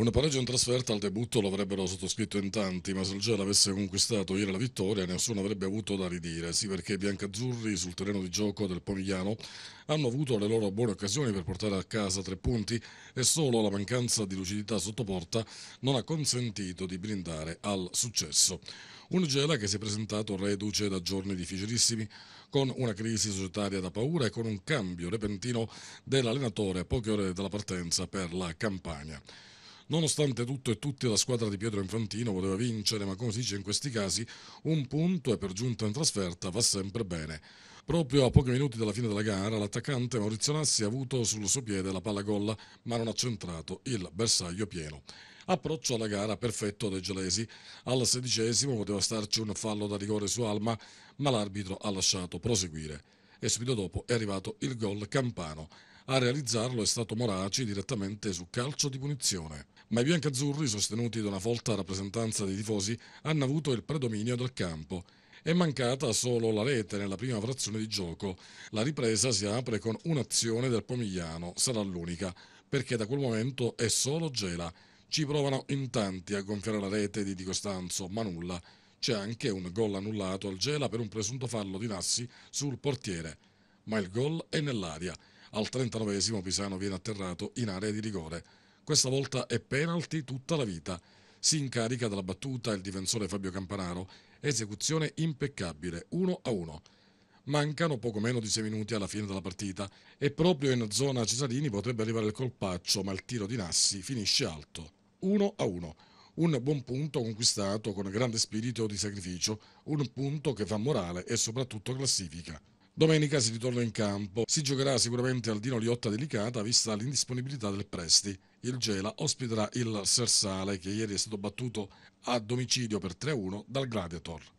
Un pareggio in trasferta al debutto lo avrebbero sottoscritto in tanti, ma se il Gela avesse conquistato ieri la vittoria nessuno avrebbe avuto da ridire, sì perché i biancazzurri sul terreno di gioco del Pomigliano hanno avuto le loro buone occasioni per portare a casa tre punti e solo la mancanza di lucidità sotto porta non ha consentito di brindare al successo. Un Gela che si è presentato reduce da giorni difficilissimi, con una crisi societaria da paura e con un cambio repentino dell'allenatore a poche ore dalla partenza per la campagna. Nonostante tutto e tutti la squadra di Pietro Infantino voleva vincere, ma come si dice in questi casi, un punto e per giunta in trasferta va sempre bene. Proprio a pochi minuti dalla fine della gara, l'attaccante Maurizio Nassi ha avuto sul suo piede la palla golla, ma non ha centrato il bersaglio pieno. Approccio alla gara perfetto dei gelesi. Al sedicesimo poteva starci un fallo da rigore su Alma, ma l'arbitro ha lasciato proseguire. E subito dopo è arrivato il gol Campano. A realizzarlo è stato Moraci direttamente su calcio di punizione. Ma i biancazzurri, sostenuti da una folta rappresentanza dei tifosi, hanno avuto il predominio del campo. È mancata solo la rete nella prima frazione di gioco. La ripresa si apre con un'azione del Pomigliano, sarà l'unica, perché da quel momento è solo Gela. Ci provano in tanti a gonfiare la rete di Di Costanzo, ma nulla. C'è anche un gol annullato al Gela per un presunto fallo di Nassi sul portiere. Ma il gol è nell'aria al 39 Pisano viene atterrato in area di rigore. Questa volta è penalty tutta la vita. Si incarica dalla battuta il difensore Fabio Campanaro, esecuzione impeccabile, 1 a 1. Mancano poco meno di 6 minuti alla fine della partita e proprio in zona Cesarini potrebbe arrivare il colpaccio, ma il tiro di Nassi finisce alto, 1 a 1 un buon punto conquistato con grande spirito di sacrificio, un punto che fa morale e soprattutto classifica. Domenica si ritorna in campo. Si giocherà sicuramente al Dino Liotta Delicata vista l'indisponibilità del Presti. Il Gela ospiterà il Sersale che ieri è stato battuto a domicilio per 3-1 dal Gladiator.